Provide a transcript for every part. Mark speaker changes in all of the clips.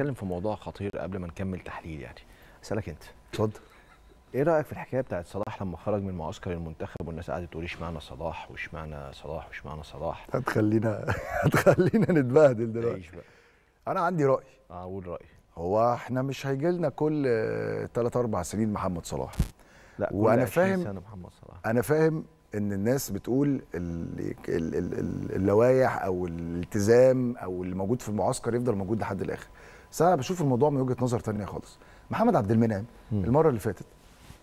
Speaker 1: نتكلم في موضوع خطير قبل ما نكمل تحليل يعني اسالك انت اتفضل ايه رايك في الحكايه بتاعت صلاح لما خرج من معسكر المنتخب والناس قعدت تقول اشمعنى صلاح واشمعنى صلاح واشمعنى صلاح هتخلينا هتخلينا نتبهدل دلوقتي بقى. انا عندي راي اقول آه، رايي هو احنا مش هيجي لنا كل 3 4 سنين محمد صلاح لا كل وانا فاهم سنة محمد صلاح انا فاهم ان الناس بتقول اللوائح او الالتزام او اللي موجود في المعسكر يفضل موجود لحد الاخر بس انا بشوف الموضوع من وجهه نظر ثانيه خالص محمد عبد المنعم المره اللي فاتت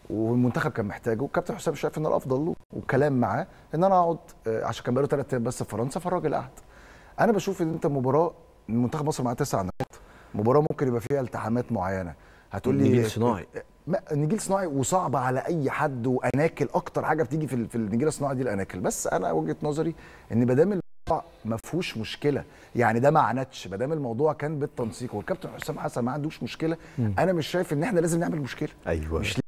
Speaker 1: والمنتخب كان محتاجه وكابتن حسام شايف ان الافضل له وكلام معاه ان انا اقعد آه، عشان كان بقاله ثلاث ايام بس في فرنسا فالراجل قعد انا بشوف ان انت مباراه منتخب مصر معاه تسع نقاط مباراه ممكن يبقى فيها التحامات معينه هتقول لي نجيل صناعي آه، نجيل صناعي وصعب على اي حد واناكل اكتر حاجه بتيجي في النجيل الصناعي دي الاناكل بس انا وجهه نظري ان ما دام ما فيهوش مشكله يعني ده ما عندش ما دام الموضوع كان بالتنسيق والكابتن حسام حسن ما عندوش مشكله مم. انا مش شايف ان احنا لازم نعمل مشكله ايوه مش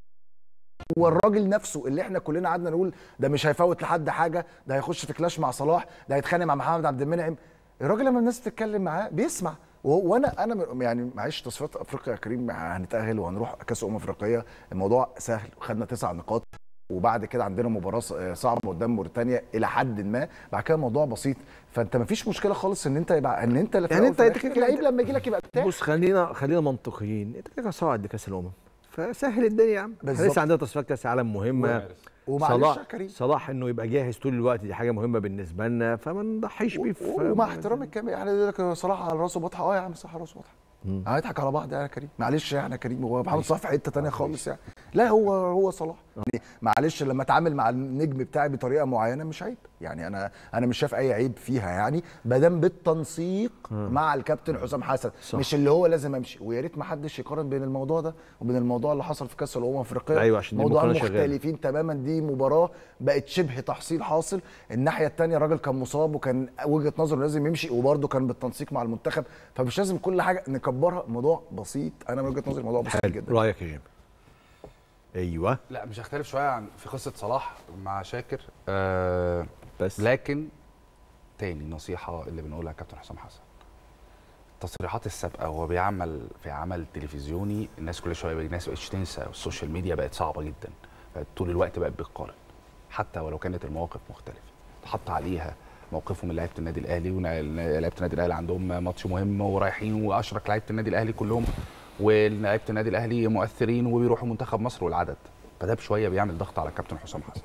Speaker 1: هو الراجل نفسه اللي احنا كلنا قعدنا نقول ده مش هيفوت لحد حاجه ده هيخش في كلاش مع صلاح ده هيتخانق مع محمد عبد المنعم الراجل لما الناس بتتكلم معاه بيسمع وانا انا يعني معلش تصفيات افريقيا يا كريم هنتاهل وهنروح كاس امم افريقيه الموضوع سهل خدنا تسع نقاط وبعد كده عندنا مباراه آه، صعبه قدام موريتانيا الى حد ما بعد كده الموضوع بسيط فانت ما فيش مشكله خالص ان انت يبقى ان انت يعني انت لعيب لما يجي لك يبقى بتاع بص خلينا خلينا منطقيين انت كده صاعد لكاس الامم فسهل الدنيا يا عم لسه عندنا تصفيات كاس عالم مهمه ومعلش يا كريم صلاح انه يبقى جاهز طول الوقت دي حاجه مهمه بالنسبه لنا فما نضحيش بيه ومع احترامي الكامل يعني يقول لك صلاح على راسه بطحه اه يا عم صلاح على راسه بطحه هنضحك على بعض يعني يا كريم معلش يعني يا كريم هو محمد صلاح في حته ثانيه خالص يعني لا هو هو صلاح يعني معلش لما اتعامل مع النجم بتاعي بطريقه معينه مش عيب يعني انا انا مش شايف اي عيب فيها يعني ما دام بالتنسيق مع الكابتن حسام حسن صح. مش اللي هو لازم امشي ويا ريت ما حدش يقارن بين الموضوع ده وبين الموضوع اللي حصل في كاس الامم الافريقيه أيوة عشان موضوع مختلفين شغال. تماما دي مباراه بقت شبه تحصيل حاصل الناحيه الثانيه الراجل كان مصاب وكان وجهه نظره لازم يمشي وبرده كان بالتنسيق مع المنتخب فمش لازم كل حاجه نكبرها
Speaker 2: الموضوع بسيط انا من وجهه نظري الموضوع بسيط جدا رايك يا جيمي ايوه لا مش هختلف شويه عن في قصه صلاح مع شاكر آه بس لكن تاني نصيحه اللي بنقولها كابتن حسام حسن التصريحات السابقه وهو بيعمل في عمل تلفزيوني الناس كل شويه الناس بقتش تنسى والسوشيال ميديا بقت صعبه جدا طول الوقت بقت بتقارن حتى ولو كانت المواقف مختلفه اتحط عليها موقفهم لعيبه النادي الاهلي ولعيبه النادي الاهلي عندهم ماتش مهم ورايحين واشرك لعيبه النادي الاهلي كلهم ولاعيبه النادي الاهلي مؤثرين وبيروحوا منتخب مصر والعدد فده بشويه بيعمل ضغط على كابتن حسام حسن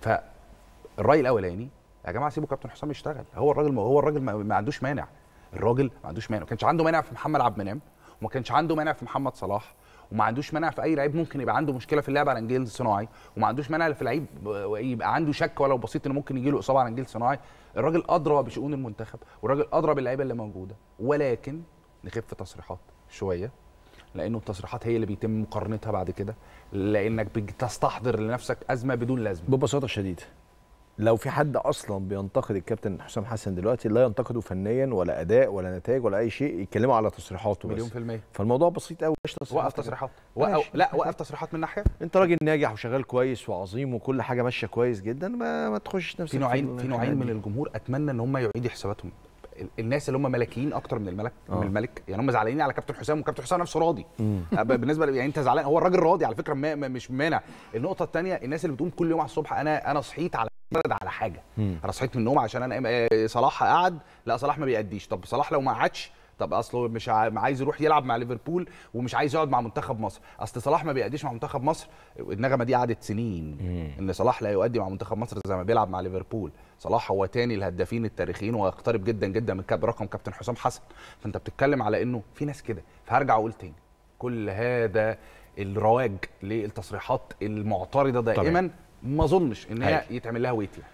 Speaker 2: فالراي الاولاني يا جماعه سيبوا كابتن حسام يشتغل هو الراجل هو الراجل ما عندوش مانع الراجل ما عندوش مانع ما كانش عنده مانع في محمد عبد المنعم وما كانش عنده مانع في محمد صلاح وما عندوش مانع في اي لعيب ممكن يبقى عنده مشكله في اللعب على انجيل صناعي وما عندوش مانع في لعيب يبقى عنده شك ولو بسيط ان ممكن يجي له اصابه على انجيل صناعي الراجل ادرى بشؤون المنتخب والراجل ادرى باللعيبه اللي موجوده ولكن نخف تصريحات شويه لانه التصريحات هي اللي بيتم مقارنتها بعد كده لانك بتستحضر لنفسك ازمه بدون لازمه ببساطه شديده لو في حد اصلا بينتقد
Speaker 1: الكابتن حسام حسن دلوقتي لا ينتقده فنيا ولا اداء ولا نتائج ولا اي شيء يتكلموا على تصريحاته بس مليون في المية فالموضوع بسيط قوي وقف تصريحات وقف لا وقف
Speaker 2: تصريحات من ناحيه
Speaker 1: انت راجل ناجح
Speaker 2: وشغال كويس وعظيم وكل حاجه ماشيه كويس جدا ما, ما تخشش نفسك في نوعين في نوعين من الجمهور اتمنى ان هم يعيدوا حساباتهم الناس اللي هم ملكيين اكتر من الملك أوه. من آه. الملك يعني هم زعلانين على كابتن حسام وكابتن حسام نفسه راضي بالنسبه يعني انت زعلان هو الراجل راضي على فكره ما مش مانع النقطه الثانيه الناس اللي بتقوم كل يوم على الصبح انا انا صحيت على على حاجه انا صحيت من النوم عشان انا آه، صلاح قعد لا صلاح ما بيأديش طب صلاح لو ما قعدش طب اصله مش عايز يروح يلعب مع ليفربول ومش عايز يقعد مع منتخب مصر اصل صلاح ما بيأديش مع منتخب مصر النغمه دي قعدت سنين ان صلاح لا يؤدي مع منتخب مصر زي ما بيلعب مع ليفربول صلاح هو تاني الهدافين التاريخيين ويقترب جدا جدا من كاب رقم كابتن حسام حسن فانت بتتكلم على انه في ناس كده فهرجع اقول تاني كل هذا الرواج للتصريحات المعترضه دائما طبعا. ما اظنش ان هي يتعمل لها ويت يعني